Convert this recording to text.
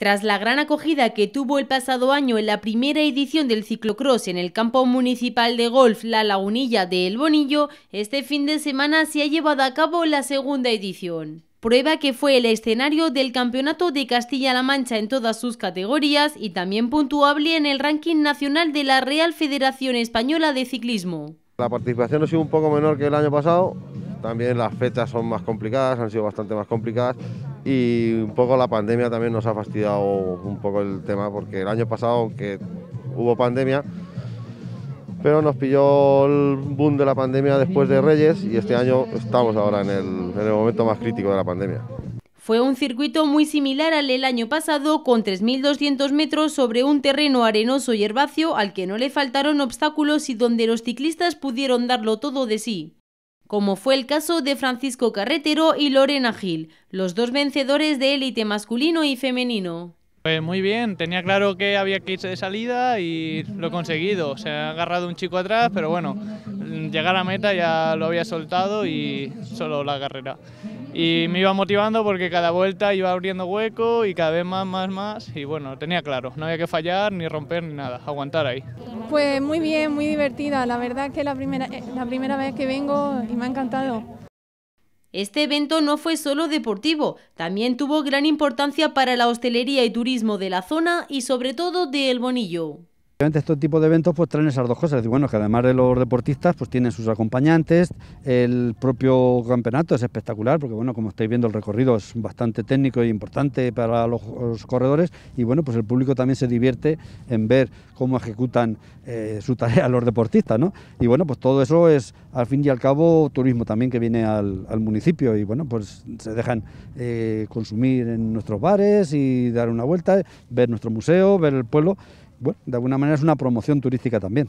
Tras la gran acogida que tuvo el pasado año en la primera edición del ciclocross en el campo municipal de golf La Lagunilla de El Bonillo, este fin de semana se ha llevado a cabo la segunda edición. Prueba que fue el escenario del Campeonato de Castilla-La Mancha en todas sus categorías y también puntuable en el ranking nacional de la Real Federación Española de Ciclismo. La participación ha sido un poco menor que el año pasado, también las fechas son más complicadas, han sido bastante más complicadas y un poco la pandemia también nos ha fastidiado un poco el tema porque el año pasado, que hubo pandemia, pero nos pilló el boom de la pandemia después de Reyes y este año estamos ahora en el, en el momento más crítico de la pandemia. Fue un circuito muy similar al del año pasado, con 3.200 metros sobre un terreno arenoso y herbáceo al que no le faltaron obstáculos y donde los ciclistas pudieron darlo todo de sí como fue el caso de Francisco Carretero y Lorena Gil, los dos vencedores de élite masculino y femenino. Pues muy bien, tenía claro que había que irse de salida y lo he conseguido. Se ha agarrado un chico atrás, pero bueno, llegar a meta ya lo había soltado y solo la carrera. Y me iba motivando porque cada vuelta iba abriendo hueco y cada vez más, más, más. Y bueno, tenía claro, no había que fallar, ni romper, ni nada, aguantar ahí. Pues muy bien, muy divertida. La verdad que la primera, eh, la primera vez que vengo y me ha encantado. Este evento no fue solo deportivo, también tuvo gran importancia para la hostelería y turismo de la zona y sobre todo de El Bonillo. Estos tipos de eventos pues traen esas dos cosas, decir, que además de los deportistas pues tienen sus acompañantes, el propio campeonato es espectacular porque bueno, como estáis viendo el recorrido es bastante técnico e importante para los, corredores y bueno, pues el público también se divierte en ver cómo ejecutan eh, su tarea los deportistas, Y bueno, pues todo eso es al fin y al cabo turismo también que viene al, municipio y bueno, pues se dejan eh, consumir en nuestros bares y dar una vuelta, ver nuestro museo, ver el pueblo bueno, de alguna manera es una promoción turística también.